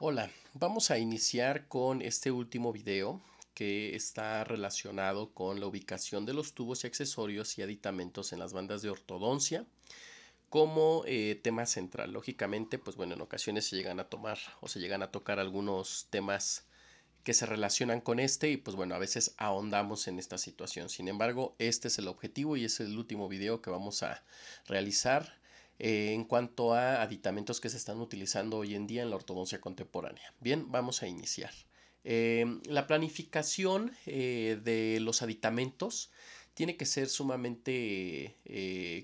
Hola, vamos a iniciar con este último video que está relacionado con la ubicación de los tubos y accesorios y aditamentos en las bandas de ortodoncia como eh, tema central. Lógicamente, pues bueno, en ocasiones se llegan a tomar o se llegan a tocar algunos temas que se relacionan con este y pues bueno, a veces ahondamos en esta situación. Sin embargo, este es el objetivo y es el último video que vamos a realizar eh, en cuanto a aditamentos que se están utilizando hoy en día en la ortodoncia contemporánea. Bien, vamos a iniciar. Eh, la planificación eh, de los aditamentos tiene que ser sumamente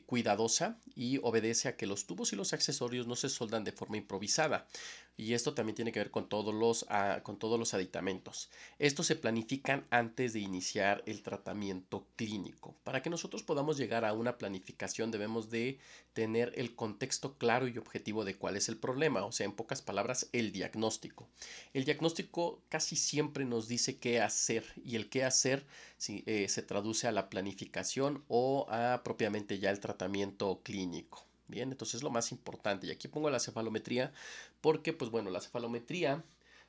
cuidadosa y obedece a que los tubos y los accesorios no se soldan de forma improvisada, y esto también tiene que ver con todos los, ah, con todos los aditamentos. Estos se planifican antes de iniciar el tratamiento clínico. Para que nosotros podamos llegar a una planificación debemos de tener el contexto claro y objetivo de cuál es el problema, o sea, en pocas palabras, el diagnóstico. El diagnóstico casi siempre nos dice qué hacer y el qué hacer si, eh, se traduce a la planificación o a propiamente ya el tratamiento clínico. Bien, entonces es lo más importante. Y aquí pongo la cefalometría porque, pues bueno, la cefalometría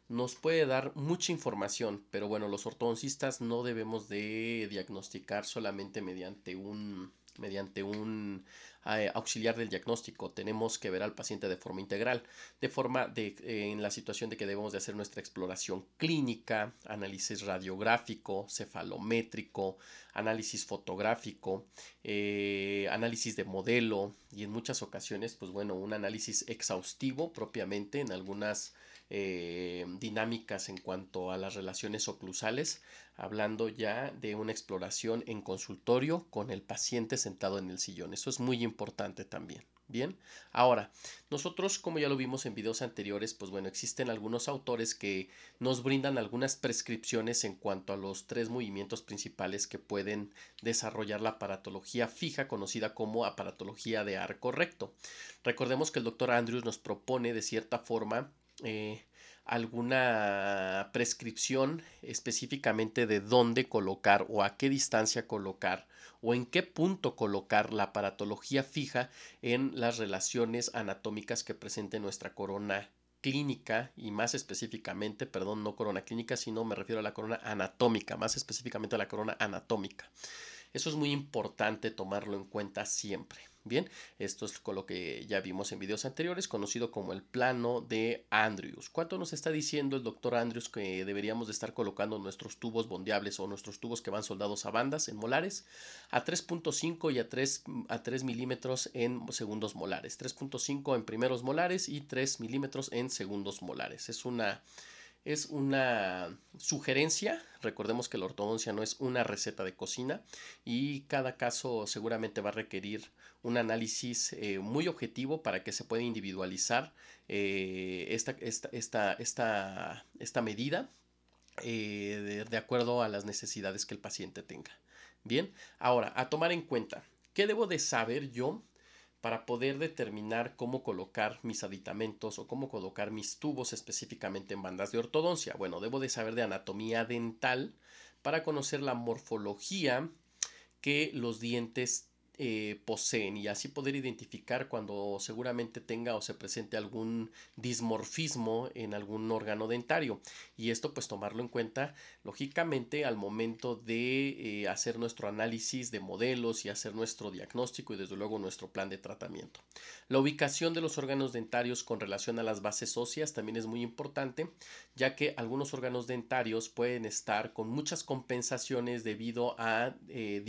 nos puede dar mucha información, pero bueno, los ortodoncistas no debemos de diagnosticar solamente mediante un mediante un eh, auxiliar del diagnóstico. Tenemos que ver al paciente de forma integral, de forma de, eh, en la situación de que debemos de hacer nuestra exploración clínica, análisis radiográfico, cefalométrico, análisis fotográfico, eh, análisis de modelo y en muchas ocasiones, pues bueno, un análisis exhaustivo propiamente en algunas dinámicas en cuanto a las relaciones oclusales, hablando ya de una exploración en consultorio con el paciente sentado en el sillón. Eso es muy importante también. Bien, ahora, nosotros como ya lo vimos en videos anteriores, pues bueno, existen algunos autores que nos brindan algunas prescripciones en cuanto a los tres movimientos principales que pueden desarrollar la aparatología fija conocida como aparatología de arco recto. Recordemos que el doctor Andrews nos propone de cierta forma eh, alguna prescripción específicamente de dónde colocar o a qué distancia colocar o en qué punto colocar la aparatología fija en las relaciones anatómicas que presente nuestra corona clínica y más específicamente, perdón, no corona clínica, sino me refiero a la corona anatómica, más específicamente a la corona anatómica. Eso es muy importante tomarlo en cuenta siempre. Bien, esto es con lo que ya vimos en videos anteriores, conocido como el plano de Andrews. ¿Cuánto nos está diciendo el doctor Andrews que deberíamos de estar colocando nuestros tubos bondeables o nuestros tubos que van soldados a bandas en molares? A 3.5 y a 3, a 3 milímetros en segundos molares. 3.5 en primeros molares y 3 milímetros en segundos molares. Es una es una sugerencia. Recordemos que la ortodoncia no es una receta de cocina y cada caso seguramente va a requerir un análisis eh, muy objetivo para que se pueda individualizar eh, esta, esta, medida eh, de, de acuerdo a las necesidades que el paciente tenga. Bien, ahora, a tomar en cuenta, ¿qué debo de saber yo para poder determinar cómo colocar mis aditamentos o cómo colocar mis tubos específicamente en bandas de ortodoncia. Bueno, debo de saber de anatomía dental para conocer la morfología que los dientes eh, poseen y así poder identificar cuando seguramente tenga o se presente algún dismorfismo en algún órgano dentario y esto pues tomarlo en cuenta lógicamente al momento de eh, hacer nuestro análisis de modelos y hacer nuestro diagnóstico y desde luego nuestro plan de tratamiento. La ubicación de los órganos dentarios con relación a las bases óseas también es muy importante ya que algunos órganos dentarios pueden estar con muchas compensaciones debido a eh,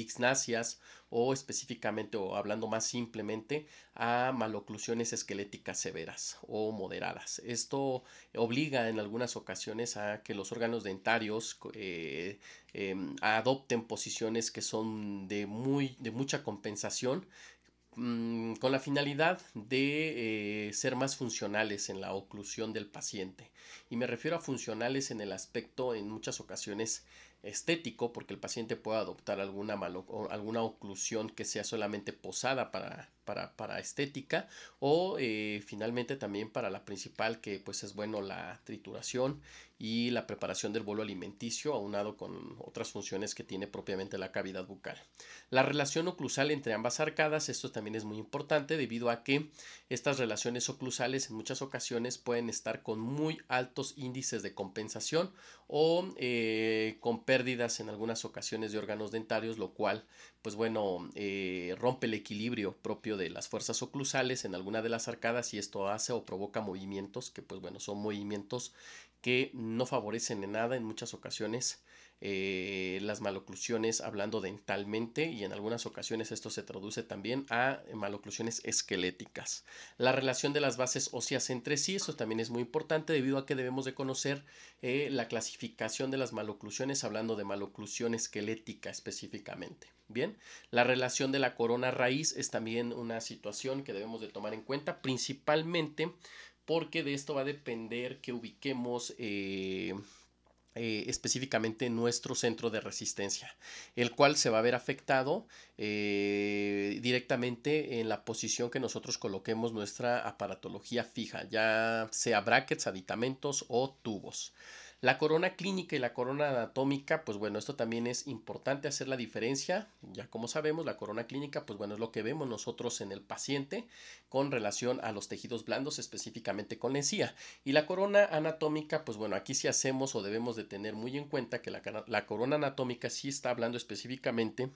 o específicamente o hablando más simplemente a maloclusiones esqueléticas severas o moderadas. Esto obliga en algunas ocasiones a que los órganos dentarios eh, em, adopten posiciones que son de, muy, de mucha compensación mm, con la finalidad de eh, ser más funcionales en la oclusión del paciente. Y me refiero a funcionales en el aspecto en muchas ocasiones estético porque el paciente pueda adoptar alguna, alguna oclusión que sea solamente posada para para, estética o eh, finalmente también para la principal que pues es bueno la trituración y la preparación del bolo alimenticio aunado con otras funciones que tiene propiamente la cavidad bucal. La relación oclusal entre ambas arcadas, esto también es muy importante debido a que estas relaciones oclusales en muchas ocasiones pueden estar con muy altos índices de compensación o eh, con pérdidas en algunas ocasiones de órganos dentarios, lo cual pues bueno eh, rompe el equilibrio propio de las fuerzas oclusales en alguna de las arcadas y esto hace o provoca movimientos que pues bueno son movimientos que no favorecen en nada en muchas ocasiones eh, las maloclusiones hablando dentalmente y en algunas ocasiones esto se traduce también a maloclusiones esqueléticas. La relación de las bases óseas entre sí, eso también es muy importante debido a que debemos de conocer eh, la clasificación de las maloclusiones hablando de maloclusión esquelética específicamente. Bien, la relación de la corona raíz es también una situación que debemos de tomar en cuenta, principalmente porque de esto va a depender que ubiquemos eh, eh, específicamente nuestro centro de resistencia, el cual se va a ver afectado eh, directamente en la posición que nosotros coloquemos nuestra aparatología fija, ya sea brackets, aditamentos o tubos. La corona clínica y la corona anatómica, pues bueno, esto también es importante hacer la diferencia. Ya como sabemos, la corona clínica, pues bueno, es lo que vemos nosotros en el paciente con relación a los tejidos blandos, específicamente con la encía. Y la corona anatómica, pues bueno, aquí sí hacemos o debemos de tener muy en cuenta que la, la corona anatómica sí está hablando específicamente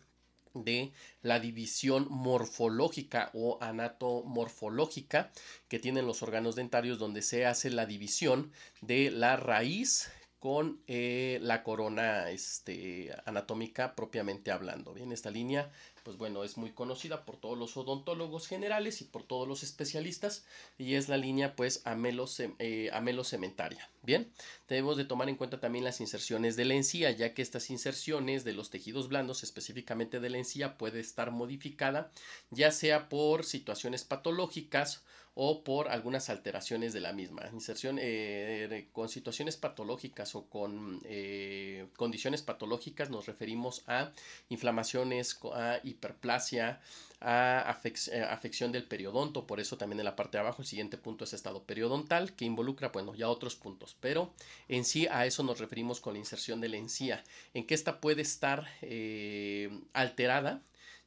de la división morfológica o anatomorfológica que tienen los órganos dentarios donde se hace la división de la raíz con eh, la corona este, anatómica propiamente hablando. Bien, esta línea, pues bueno, es muy conocida por todos los odontólogos generales y por todos los especialistas y es la línea pues amelos eh, Bien, debemos de tomar en cuenta también las inserciones de la encía, ya que estas inserciones de los tejidos blandos, específicamente de la encía, puede estar modificada ya sea por situaciones patológicas o por algunas alteraciones de la misma. Inserción eh, con situaciones patológicas o con eh, condiciones patológicas nos referimos a inflamaciones, a hiperplasia, a eh, afección del periodonto, por eso también en la parte de abajo el siguiente punto es estado periodontal que involucra, bueno, ya otros puntos, pero en sí a eso nos referimos con la inserción de la encía, en que ésta puede estar alterada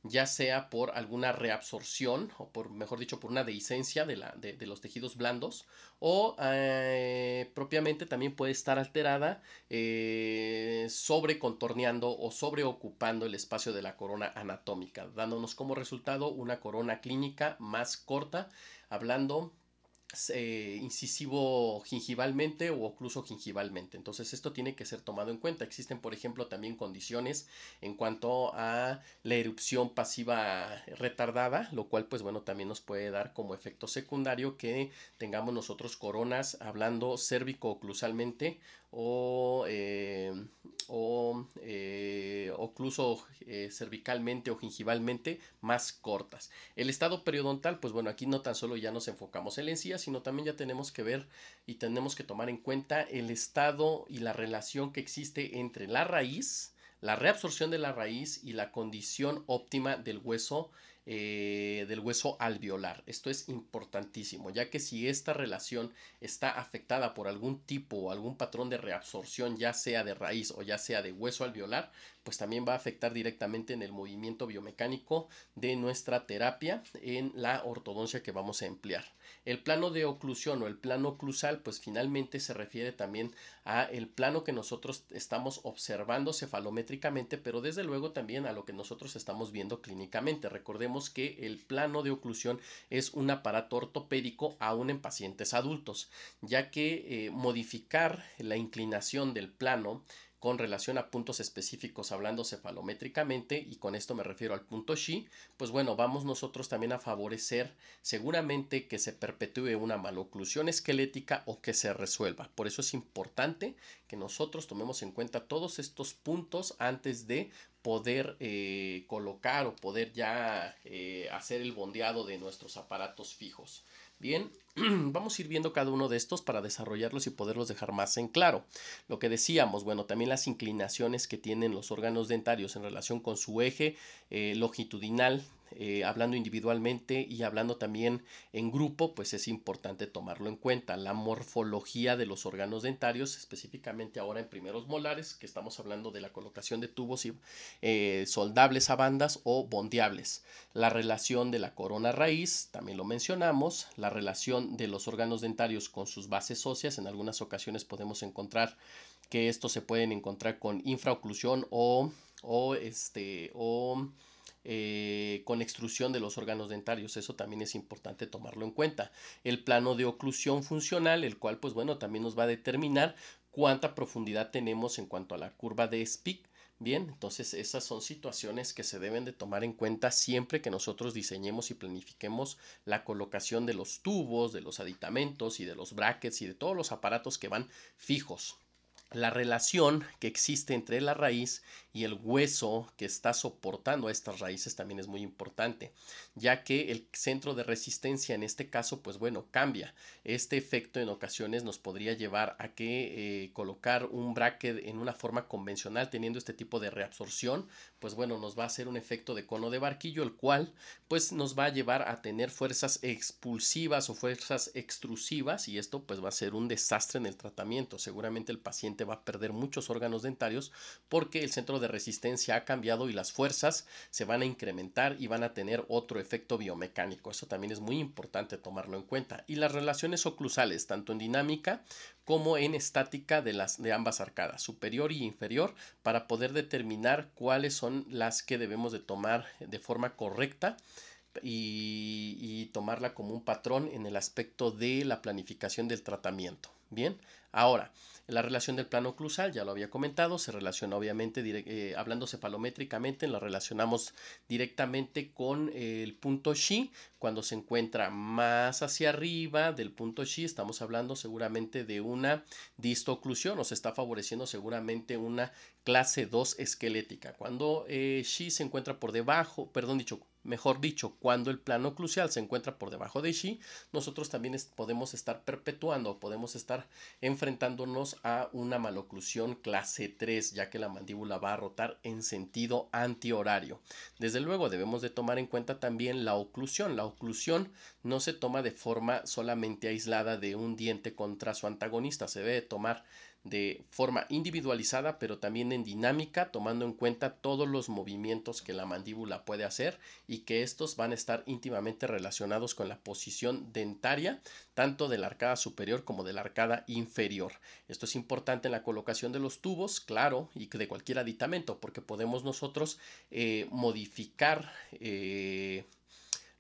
ya sea por alguna reabsorción o por, mejor dicho, por una dehiscencia de, la, de, los tejidos blandos o eh, propiamente también puede estar alterada eh, sobre contorneando o sobre ocupando el espacio de la corona anatómica, dándonos como resultado una corona clínica más corta, hablando eh, incisivo gingivalmente o ocluso gingivalmente. Entonces esto tiene que ser tomado en cuenta. Existen, por ejemplo, también condiciones en cuanto a la erupción pasiva retardada, lo cual pues bueno también nos puede dar como efecto secundario que tengamos nosotros coronas hablando cérvico oclusalmente eh, eh, o, incluso eh, cervicalmente o gingivalmente más cortas. El estado periodontal, pues bueno, aquí no tan solo ya nos enfocamos en la encía, sino también ya tenemos que ver y tenemos que tomar en cuenta el estado y la relación que existe entre la raíz, la reabsorción de la raíz y la condición óptima del hueso eh, del hueso alveolar. Esto es importantísimo, ya que si esta relación está afectada por algún tipo o algún patrón de reabsorción, ya sea de raíz o ya sea de hueso alveolar, pues también va a afectar directamente en el movimiento biomecánico de nuestra terapia en la ortodoncia que vamos a emplear. El plano de oclusión o el plano oclusal pues finalmente se refiere también a el plano que nosotros estamos observando cefalométricamente, pero desde luego también a lo que nosotros estamos viendo clínicamente. Recordemos que el plano de oclusión es un aparato ortopédico aún en pacientes adultos, ya que eh, modificar la inclinación del plano con relación a puntos específicos hablando cefalométricamente y con esto me refiero al punto Xi, pues bueno, vamos nosotros también a favorecer seguramente que se perpetúe una maloclusión esquelética o que se resuelva. Por eso es importante que nosotros tomemos en cuenta todos estos puntos antes de poder eh, colocar o poder ya eh, hacer el bondeado de nuestros aparatos fijos. Bien, vamos a ir viendo cada uno de estos para desarrollarlos y poderlos dejar más en claro. Lo que decíamos, bueno, también las inclinaciones que tienen los órganos dentarios en relación con su eje eh, longitudinal eh, hablando individualmente y hablando también en grupo, pues es importante tomarlo en cuenta. La morfología de los órganos dentarios, específicamente ahora en primeros molares, que estamos hablando de la colocación de tubos y, eh, soldables a bandas o bondeables. La relación de la corona raíz, también lo mencionamos. La relación de los órganos dentarios con sus bases óseas, en algunas ocasiones podemos encontrar que estos se pueden encontrar con infraoclusión o, o, este, o eh, con extrusión de los órganos dentarios. Eso también es importante tomarlo en cuenta. El plano de oclusión funcional, el cual pues bueno, también nos va a determinar cuánta profundidad tenemos en cuanto a la curva de SPIC. Bien, entonces esas son situaciones que se deben de tomar en cuenta siempre que nosotros diseñemos y planifiquemos la colocación de los tubos, de los aditamentos y de los brackets y de todos los aparatos que van fijos la relación que existe entre la raíz y el hueso que está soportando a estas raíces también es muy importante, ya que el centro de resistencia en este caso, pues bueno, cambia. Este efecto en ocasiones nos podría llevar a que eh, colocar un bracket en una forma convencional teniendo este tipo de reabsorción, pues bueno, nos va a hacer un efecto de cono de barquillo, el cual pues nos va a llevar a tener fuerzas expulsivas o fuerzas extrusivas y esto pues va a ser un desastre en el tratamiento. Seguramente el paciente va a perder muchos órganos dentarios porque el centro de resistencia ha cambiado y las fuerzas se van a incrementar y van a tener otro efecto biomecánico. Eso también es muy importante tomarlo en cuenta. Y las relaciones oclusales, tanto en dinámica como en estática de, las, de ambas arcadas, superior y inferior, para poder determinar cuáles son las que debemos de tomar de forma correcta y, tomarla como un patrón en el aspecto de la planificación del tratamiento. Bien, ahora, la relación del plano oclusal, ya lo había comentado, se relaciona obviamente, eh, hablándose palométricamente, la relacionamos directamente con el punto Xi, cuando se encuentra más hacia arriba del punto chi, estamos hablando seguramente de una distoclusión, o se está favoreciendo seguramente una clase 2 esquelética. Cuando eh, se encuentra por debajo, perdón dicho, mejor dicho, cuando el plano oclusal se encuentra por debajo de Xi, nosotros también podemos estar perpetuando, podemos estar enfrentándonos a una maloclusión clase 3, ya que la mandíbula va a rotar en sentido antihorario. Desde luego debemos de tomar en cuenta también la oclusión. La oclusión no se toma de forma solamente aislada de un diente contra su antagonista, se debe tomar de forma individualizada, pero también en dinámica, tomando en cuenta todos los movimientos que la mandíbula puede hacer y que estos van a estar íntimamente relacionados con la posición dentaria, tanto de la arcada superior como de la arcada inferior. Esto es importante en la colocación de los tubos, claro, y de cualquier aditamento, porque podemos nosotros eh, modificar. Eh,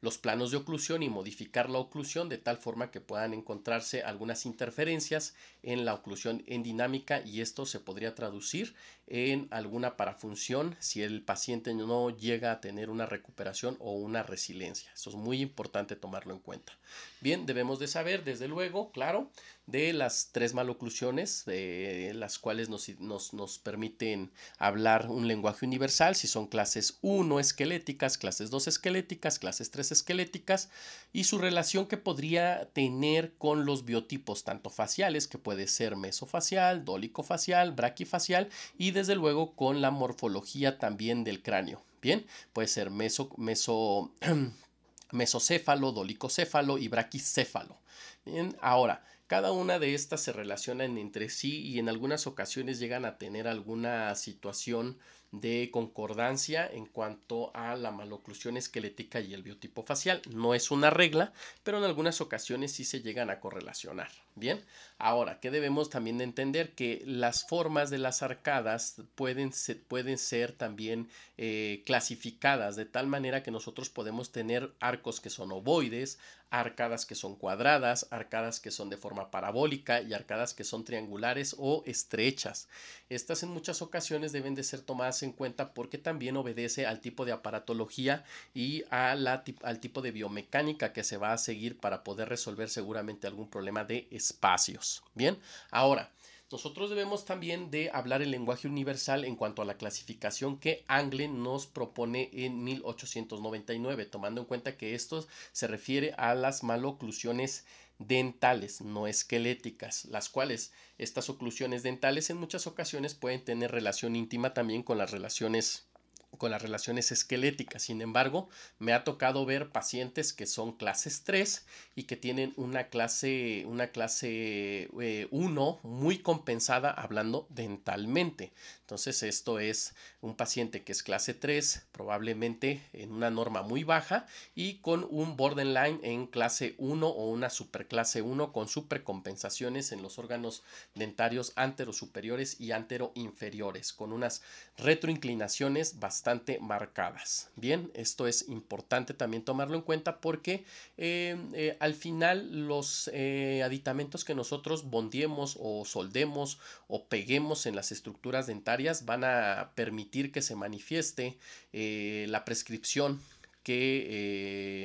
los planos de oclusión y modificar la oclusión de tal forma que puedan encontrarse algunas interferencias en la oclusión en dinámica y esto se podría traducir en alguna parafunción si el paciente no llega a tener una recuperación o una resiliencia. Eso es muy importante tomarlo en cuenta. Bien, debemos de saber, desde luego, claro, de las tres maloclusiones, eh, las cuales nos, permiten hablar un lenguaje universal, si son clases 1 esqueléticas, clases 2 esqueléticas, clases 3 esqueléticas, y su relación que podría tener con los biotipos, tanto faciales, que puede ser mesofacial, dólico-facial, braquifacial, y desde luego con la morfología también del cráneo. Bien, puede ser meso, meso, mesocéfalo, dolicocéfalo y braquicéfalo. Bien, ahora, cada una de estas se relacionan entre sí y en algunas ocasiones llegan a tener alguna situación de concordancia en cuanto a la maloclusión esquelética y el biotipo facial. No es una regla, pero en algunas ocasiones sí se llegan a correlacionar. Bien, ahora qué debemos también de entender que las formas de las arcadas pueden, pueden ser también eh, clasificadas de tal manera que nosotros podemos tener arcos que son ovoides, arcadas que son cuadradas, arcadas que son de forma parabólica y arcadas que son triangulares o estrechas. Estas en muchas ocasiones deben de ser tomadas en cuenta porque también obedece al tipo de aparatología y al tipo de biomecánica que se va a seguir para poder resolver seguramente algún problema de espacios. Bien, ahora, nosotros debemos también de hablar el lenguaje universal en cuanto a la clasificación que Angle nos propone en 1899, tomando en cuenta que esto se refiere a las maloclusiones dentales, no esqueléticas, las cuales estas oclusiones dentales en muchas ocasiones pueden tener relación íntima también con las relaciones con las relaciones esqueléticas. Sin embargo, me ha tocado ver pacientes que son clases 3 y que tienen una clase una clase 1 eh, muy compensada hablando dentalmente. Entonces esto es un paciente que es clase 3, probablemente en una norma muy baja y con un borderline en clase 1 o una superclase 1 con supercompensaciones en los órganos dentarios anterosuperiores y anteroinferiores con unas retroinclinaciones bastante marcadas. Bien, esto es importante también tomarlo en cuenta porque eh, eh, al final los eh, aditamentos que nosotros bondiemos o soldemos o peguemos en las estructuras dentarias van a permitir que se manifieste eh, la prescripción que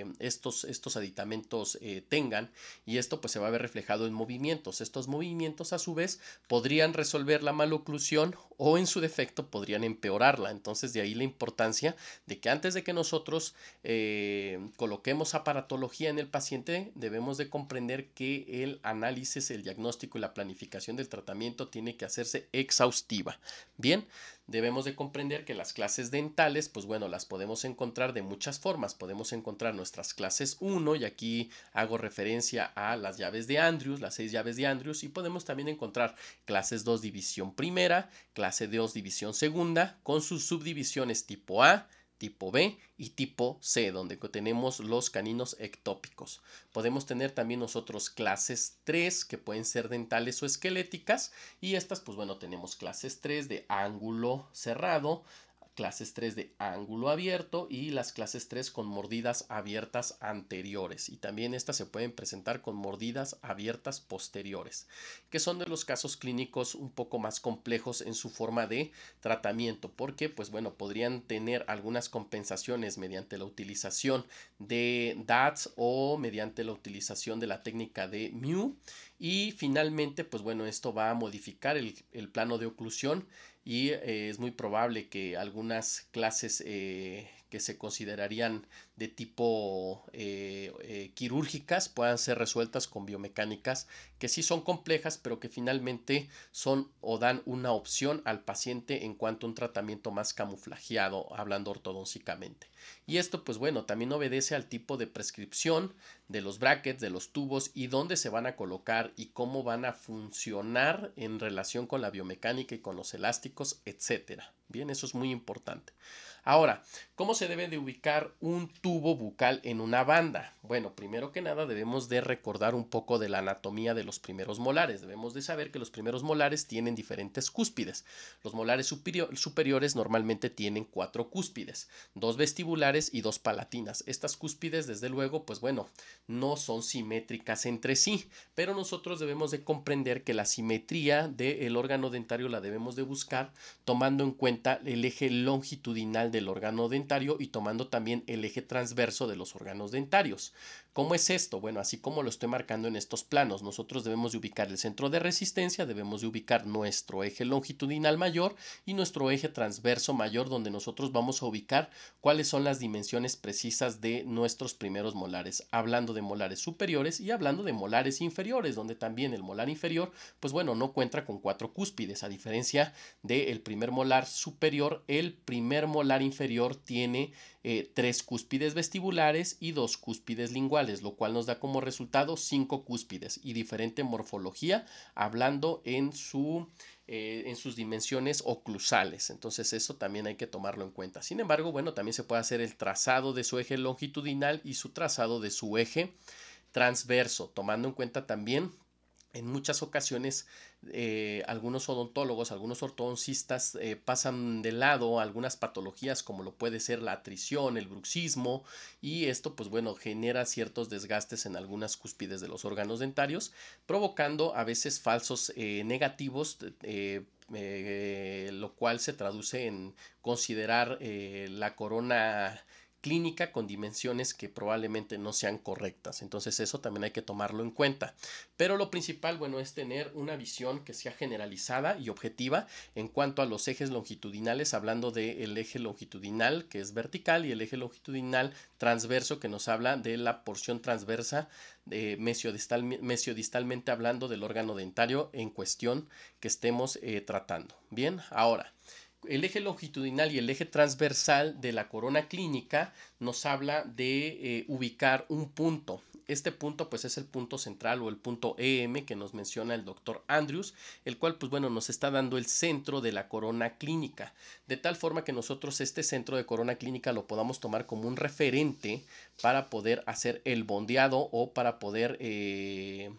eh, estos, estos aditamentos eh, tengan y esto pues se va a ver reflejado en movimientos. Estos movimientos a su vez podrían resolver la maloclusión o en su defecto podrían empeorarla. Entonces de ahí la importancia de que antes de que nosotros eh, coloquemos aparatología en el paciente debemos de comprender que el análisis, el diagnóstico y la planificación del tratamiento tiene que hacerse exhaustiva. Bien, debemos de comprender que las clases dentales, pues bueno, las podemos encontrar de muchas formas. Podemos encontrar nuestras clases 1 y aquí hago referencia a las llaves de Andrews, las seis llaves de Andrews y podemos también encontrar clases 2 división primera, clase 2 división segunda con sus subdivisiones tipo A, tipo B y tipo C, donde tenemos los caninos ectópicos. Podemos tener también nosotros clases 3 que pueden ser dentales o esqueléticas y estas pues bueno tenemos clases 3 de ángulo cerrado, clases 3 de ángulo abierto y las clases 3 con mordidas abiertas anteriores y también estas se pueden presentar con mordidas abiertas posteriores que son de los casos clínicos un poco más complejos en su forma de tratamiento porque pues bueno podrían tener algunas compensaciones mediante la utilización de DATS o mediante la utilización de la técnica de mu y finalmente pues bueno esto va a modificar el, el plano de oclusión y eh, es muy probable que algunas clases eh, que se considerarían de tipo eh, eh, quirúrgicas puedan ser resueltas con biomecánicas que sí son complejas pero que finalmente son o dan una opción al paciente en cuanto a un tratamiento más camuflajeado hablando ortodónsicamente y esto pues bueno también obedece al tipo de prescripción de los brackets de los tubos y dónde se van a colocar y cómo van a funcionar en relación con la biomecánica y con los elásticos etcétera bien eso es muy importante Ahora, ¿cómo se debe de ubicar un tubo bucal en una banda? Bueno, primero que nada debemos de recordar un poco de la anatomía de los primeros molares. Debemos de saber que los primeros molares tienen diferentes cúspides. Los molares superiores normalmente tienen cuatro cúspides, dos vestibulares y dos palatinas. Estas cúspides, desde luego, pues bueno, no son simétricas entre sí, pero nosotros debemos de comprender que la simetría del órgano dentario la debemos de buscar tomando en cuenta el eje longitudinal del órgano dentario y tomando también el eje transverso de los órganos dentarios. ¿Cómo es esto? Bueno, así como lo estoy marcando en estos planos, nosotros debemos de ubicar el centro de resistencia, debemos de ubicar nuestro eje longitudinal mayor y nuestro eje transverso mayor donde nosotros vamos a ubicar cuáles son las dimensiones precisas de nuestros primeros molares, hablando de molares superiores y hablando de molares inferiores, donde también el molar inferior, pues bueno, no cuenta con cuatro cúspides, a diferencia del primer molar superior, el primer molar inferior tiene eh, tres cúspides vestibulares y dos cúspides linguales, lo cual nos da como resultado cinco cúspides y diferente morfología, hablando en, su, eh, en sus dimensiones oclusales. Entonces eso también hay que tomarlo en cuenta. Sin embargo, bueno, también se puede hacer el trazado de su eje longitudinal y su trazado de su eje transverso, tomando en cuenta también en muchas ocasiones eh, algunos odontólogos, algunos ortodoncistas eh, pasan de lado algunas patologías como lo puede ser la atrición, el bruxismo y esto pues bueno genera ciertos desgastes en algunas cúspides de los órganos dentarios provocando a veces falsos eh, negativos lo cual se traduce en considerar la corona clínica con dimensiones que probablemente no sean correctas. Entonces eso también hay que tomarlo en cuenta. Pero lo principal, bueno, es tener una visión que sea generalizada y objetiva en cuanto a los ejes longitudinales, hablando del eje longitudinal que es vertical y el eje longitudinal transverso que nos habla de la porción transversa eh, mesiodistal, mesiodistalmente hablando del órgano dentario en cuestión que estemos eh, tratando. Bien, ahora. El eje longitudinal y el eje transversal de la corona clínica nos habla de eh, ubicar un punto este punto pues es el punto central o el punto EM que nos menciona el doctor Andrews, el cual pues bueno nos está dando el centro de la corona clínica, de tal forma que nosotros este centro de corona clínica lo podamos tomar como un referente para poder hacer el bondeado o para poder eh,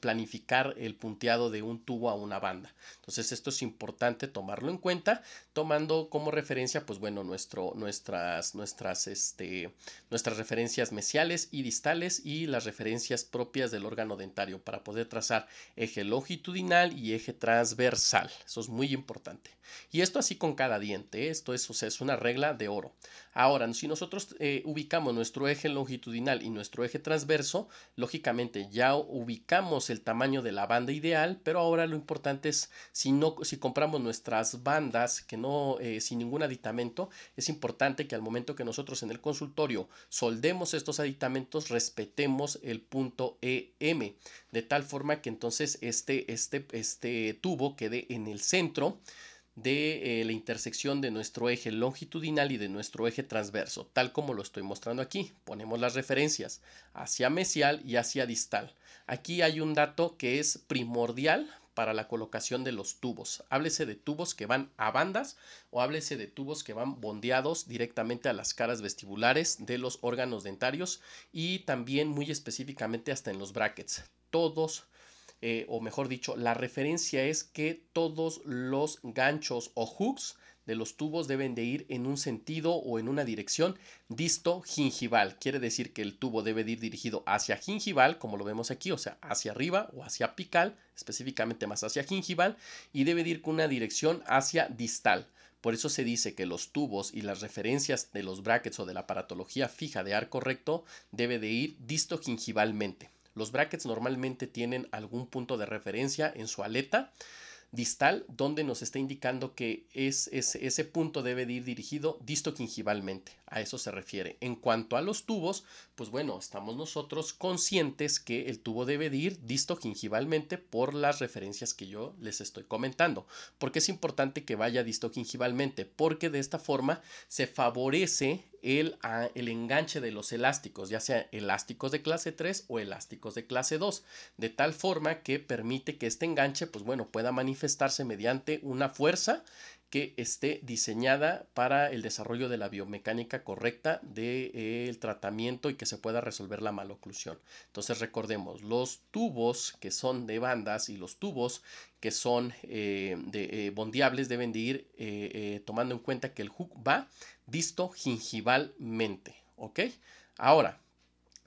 planificar el punteado de un tubo a una banda. Entonces esto es importante tomarlo en cuenta, tomando como referencia, pues bueno, nuestro, nuestras, nuestras, este, nuestras referencias mesiales y distales y las referencias propias del órgano dentario para poder trazar eje longitudinal y eje transversal. Eso es muy importante. Y esto así con cada diente, ¿eh? esto es, es una regla de oro. Ahora, si nosotros eh, ubicamos nuestro eje longitudinal y nuestro eje transverso, lógicamente ya ubicamos el tamaño de la banda ideal, pero ahora lo importante es si, no, si compramos nuestras bandas que no, eh, sin ningún aditamento, es importante que al momento que nosotros en el consultorio soldemos estos aditamentos, respetemos el punto EM, de tal forma que entonces este, este, este tubo quede en el centro de eh, la intersección de nuestro eje longitudinal y de nuestro eje transverso, tal como lo estoy mostrando aquí. Ponemos las referencias hacia mesial y hacia distal. Aquí hay un dato que es primordial para la colocación de los tubos. Háblese de tubos que van a bandas o háblese de tubos que van bondeados directamente a las caras vestibulares de los órganos dentarios y también muy específicamente hasta en los brackets. Todos eh, o mejor dicho, la referencia es que todos los ganchos o hooks de los tubos deben de ir en un sentido o en una dirección disto gingival. Quiere decir que el tubo debe de ir dirigido hacia gingival, como lo vemos aquí, o sea, hacia arriba o hacia apical, específicamente más hacia gingival, y debe de ir con una dirección hacia distal. Por eso se dice que los tubos y las referencias de los brackets o de la aparatología fija de arco recto debe de ir distogingivalmente. Los brackets normalmente tienen algún punto de referencia en su aleta distal donde nos está indicando que es, ese punto debe de ir dirigido gingivalmente. A eso se refiere. En cuanto a los tubos, pues bueno, estamos nosotros conscientes que el tubo debe de ir gingivalmente por las referencias que yo les estoy comentando. Porque es importante que vaya disto gingivalmente, porque de esta forma se favorece el, enganche de los elásticos, ya sea elásticos de clase 3 o elásticos de clase 2, de tal forma que permite que este enganche, pues bueno, pueda manifestarse mediante una fuerza que esté diseñada para el desarrollo de la biomecánica correcta del de, tratamiento y que se pueda resolver la maloclusión. Entonces recordemos, los tubos que son de bandas y los tubos que son eh, de, eh, bondiables deben de ir eh, tomando en cuenta que el hook va visto gingivalmente. ¿Ok? Ahora,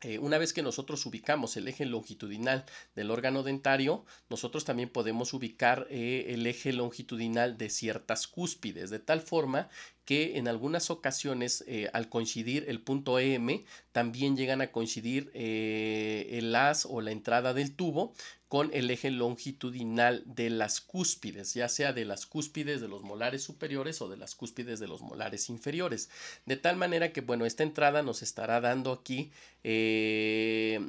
eh, una vez que nosotros ubicamos el eje longitudinal del órgano dentario, nosotros también podemos ubicar eh, el eje longitudinal de ciertas cúspides, de tal forma que en algunas ocasiones eh, al coincidir el punto EM también llegan a coincidir el as o la entrada del tubo con el eje longitudinal de las cúspides, ya sea de las cúspides de los molares superiores o de las cúspides de los molares inferiores. De tal manera que, bueno, esta entrada nos estará dando aquí eh,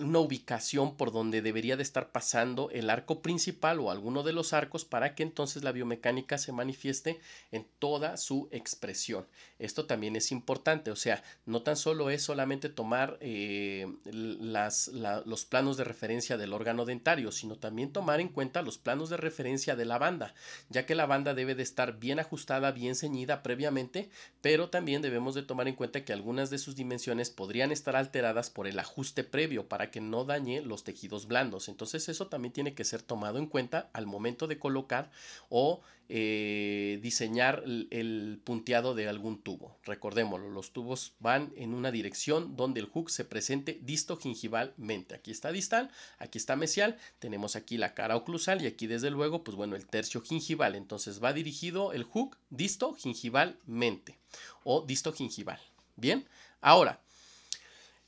una ubicación por donde debería de estar pasando el arco principal o alguno de los arcos para que entonces la biomecánica se manifieste en toda su expresión. Esto también es importante, o sea, no tan solo es solamente tomar eh, los planos de referencia del órgano de sino también tomar en cuenta los planos de referencia de la banda, ya que la banda debe de estar bien ajustada, bien ceñida previamente, pero también debemos de tomar en cuenta que algunas de sus dimensiones podrían estar alteradas por el ajuste previo para que no dañe los tejidos blandos. Entonces eso también tiene que ser tomado en cuenta al momento de colocar o eh, diseñar el, punteado de algún tubo. Recordémoslo, los tubos van en una dirección donde el hook se presente disto gingivalmente Aquí está distal, aquí está mesial, tenemos aquí la cara oclusal y aquí desde luego, pues bueno, el tercio gingival. Entonces va dirigido el hook disto gingivalmente o disto gingival. Bien, ahora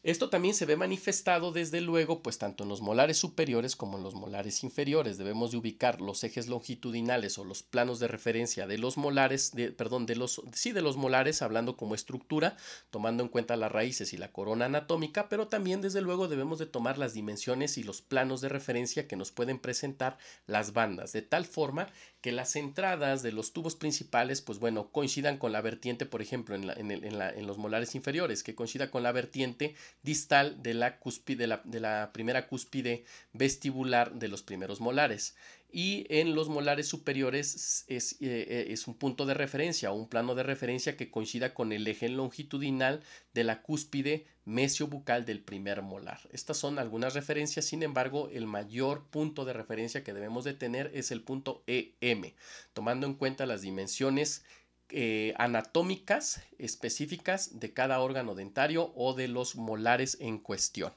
esto también se ve manifestado desde luego, pues tanto en los molares superiores como en los molares inferiores. Debemos de ubicar los ejes longitudinales o los planos de referencia de los molares, perdón, de los, sí, de los molares, hablando como estructura, tomando en cuenta las raíces y la corona anatómica, pero también desde luego debemos de tomar las dimensiones y los planos de referencia que nos pueden presentar las bandas, de tal forma que las entradas de los tubos principales, pues bueno, coincidan con la vertiente, por ejemplo, en, los molares inferiores, que coincida con la vertiente distal de la, cúspide, de la, primera cúspide vestibular de los primeros molares. Y en los molares superiores es, eh, eh, un punto de referencia o un plano de referencia que coincida con el eje longitudinal de la cúspide mesio bucal del primer molar. Estas son algunas referencias, sin embargo, el mayor punto de referencia que debemos de tener es el punto EM, tomando en cuenta las dimensiones eh, anatómicas específicas de cada órgano dentario o de los molares en cuestión.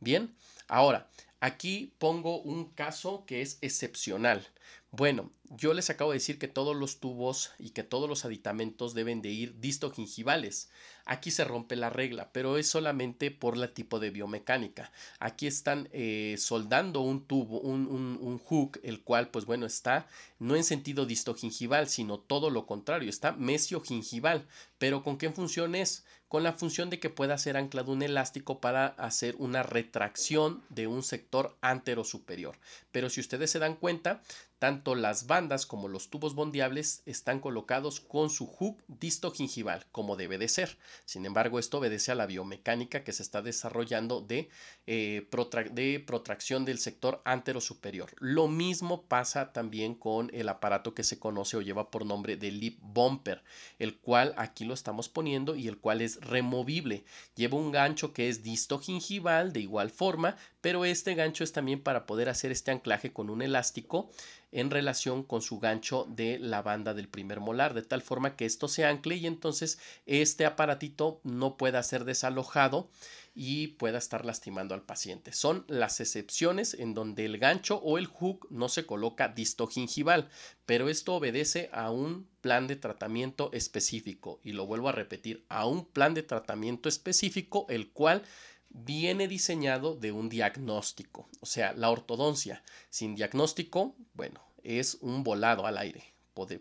Bien, ahora, aquí pongo un caso que es excepcional. Bueno, yo les acabo de decir que todos los tubos y que todos los aditamentos deben de ir gingivales Aquí se rompe la regla, pero es solamente por la tipo de biomecánica. Aquí están eh, soldando un tubo, un, un, hook, el cual, pues bueno, está no en sentido distogingival, sino todo lo contrario, está gingival. Pero ¿con qué función es? Con la función de que pueda ser anclado un elástico para hacer una retracción de un sector antero superior. Pero si ustedes se dan cuenta, tanto las bandas como los tubos bondiables están colocados con su hook distogingival, como debe de ser. Sin embargo, esto obedece a la biomecánica que se está desarrollando de, eh, de protracción del sector antero-superior. Lo mismo pasa también con el aparato que se conoce o lleva por nombre de lip bumper, el cual aquí lo estamos poniendo y el cual es removible. Lleva un gancho que es gingival de igual forma, pero este gancho es también para poder hacer este anclaje con un elástico en relación con su gancho de la banda del primer molar, de tal forma que esto se ancle y entonces este aparatito no pueda ser desalojado y pueda estar lastimando al paciente. Son las excepciones en donde el gancho o el hook no se coloca distogingival, pero esto obedece a un plan de tratamiento específico y lo vuelvo a repetir, a un plan de tratamiento específico el cual viene diseñado de un diagnóstico. O sea, la ortodoncia sin diagnóstico, bueno, es un volado al aire,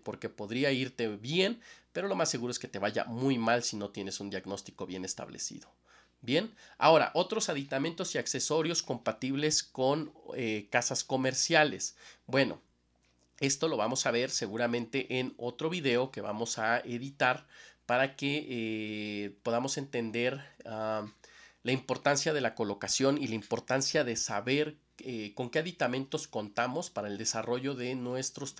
porque podría irte bien, pero lo más seguro es que te vaya muy mal si no tienes un diagnóstico bien establecido. Bien, ahora otros aditamentos y accesorios compatibles con eh, casas comerciales. Bueno, esto lo vamos a ver seguramente en otro video que vamos a editar para que eh, podamos entender ah, la importancia de la colocación y la importancia de saber eh, con qué aditamentos contamos para el desarrollo de nuestros